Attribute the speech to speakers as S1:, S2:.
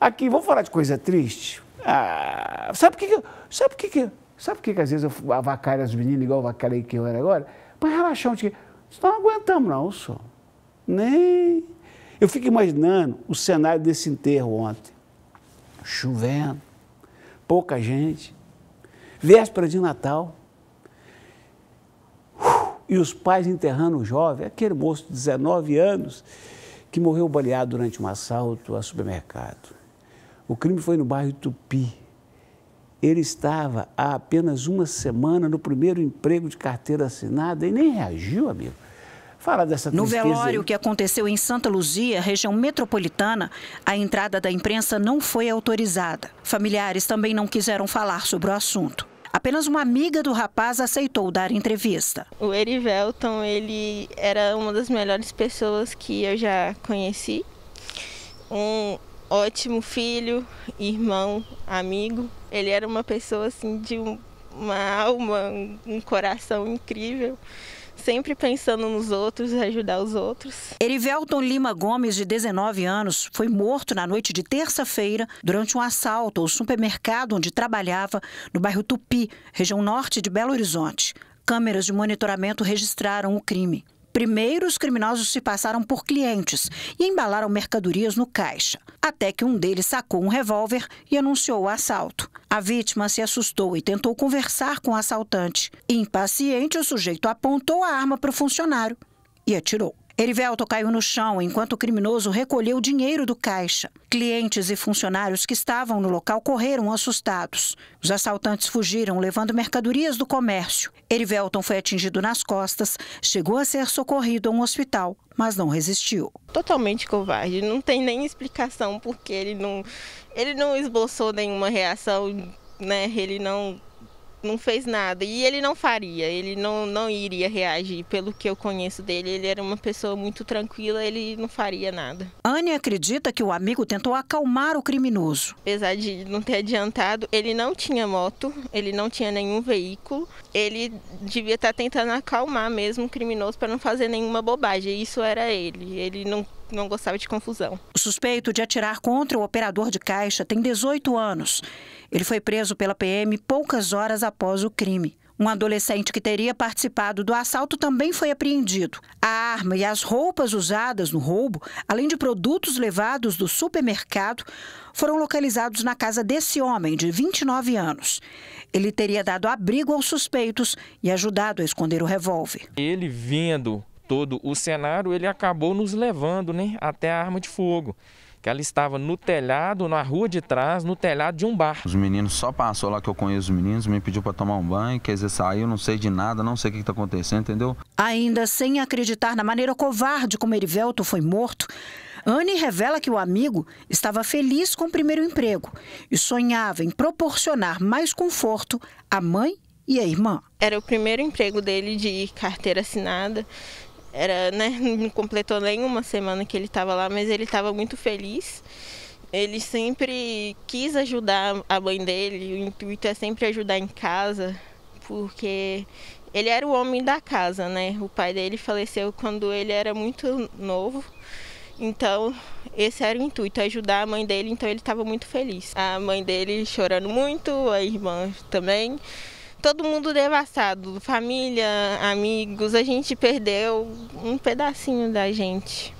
S1: Aqui, vamos falar de coisa triste? Ah, sabe por que, que Sabe por que, que Sabe por que, que às vezes eu avacalho as meninas igual avacalhei que eu era agora? Para relaxar um tiquinho. Nós não aguentamos não, só. Nem... Eu fico imaginando o cenário desse enterro ontem. Chovendo, pouca gente, véspera de Natal. e os pais enterrando o jovem, aquele moço de 19 anos, que morreu baleado durante um assalto a supermercado. O crime foi no bairro Tupi. Ele estava há apenas uma semana no primeiro emprego de carteira assinada e nem reagiu, amigo. Fala dessa No velório aí. que
S2: aconteceu em Santa Luzia, região metropolitana, a entrada da imprensa não foi autorizada. Familiares também não quiseram falar sobre o assunto. Apenas uma amiga do rapaz aceitou dar entrevista.
S3: O Erivelton, ele era uma das melhores pessoas que eu já conheci. Um ótimo filho, irmão, amigo. Ele era uma pessoa assim de uma alma, um coração incrível sempre pensando nos outros, ajudar os outros.
S2: Erivelton Lima Gomes, de 19 anos, foi morto na noite de terça-feira durante um assalto ao supermercado onde trabalhava no bairro Tupi, região norte de Belo Horizonte. Câmeras de monitoramento registraram o crime. Primeiro, os criminosos se passaram por clientes e embalaram mercadorias no caixa, até que um deles sacou um revólver e anunciou o assalto. A vítima se assustou e tentou conversar com o assaltante. Impaciente, o sujeito apontou a arma para o funcionário e atirou. Erivelto caiu no chão enquanto o criminoso recolheu o dinheiro do caixa. Clientes e funcionários que estavam no local correram assustados. Os assaltantes fugiram, levando mercadorias do comércio. Erivelton foi atingido nas costas, chegou a ser socorrido a um hospital, mas não resistiu.
S3: Totalmente covarde, não tem nem explicação porque ele não, ele não esboçou nenhuma reação, né? Ele não não fez nada. E ele não faria, ele não, não iria reagir. Pelo que eu conheço dele, ele era uma pessoa muito tranquila, ele não faria nada.
S2: Anne acredita que o amigo tentou acalmar
S3: o criminoso. Apesar de não ter adiantado, ele não tinha moto, ele não tinha nenhum veículo. Ele devia estar tá tentando acalmar mesmo o criminoso para não fazer nenhuma bobagem. Isso era ele. Ele não não gostava de confusão.
S2: O suspeito de atirar contra o operador de caixa tem 18 anos. Ele foi preso pela PM poucas horas após o crime. Um adolescente que teria participado do assalto também foi apreendido. A arma e as roupas usadas no roubo, além de produtos levados do supermercado, foram localizados na casa desse homem, de 29 anos. Ele teria dado abrigo aos suspeitos e ajudado a esconder o revólver.
S3: Ele vindo todo o cenário, ele acabou nos levando né, até a arma de fogo que ela estava no telhado, na rua de trás, no telhado de um bar.
S2: Os meninos só passou lá que eu conheço os meninos, me pediu para tomar um banho, quer dizer, saiu, não sei de nada, não sei o que está acontecendo, entendeu? Ainda sem acreditar na maneira covarde como Erivelto foi morto, Anne revela que o amigo estava feliz com o primeiro emprego e sonhava em proporcionar mais conforto à mãe e à irmã.
S3: Era o primeiro emprego dele de carteira assinada, era, né, não completou nenhuma semana que ele estava lá, mas ele estava muito feliz. Ele sempre quis ajudar a mãe dele, o intuito é sempre ajudar em casa, porque ele era o homem da casa, né? O pai dele faleceu quando ele era muito novo. Então, esse era o intuito, ajudar a mãe dele, então ele estava muito feliz. A mãe dele chorando muito, a irmã também todo mundo devastado, família, amigos, a gente perdeu um pedacinho da gente.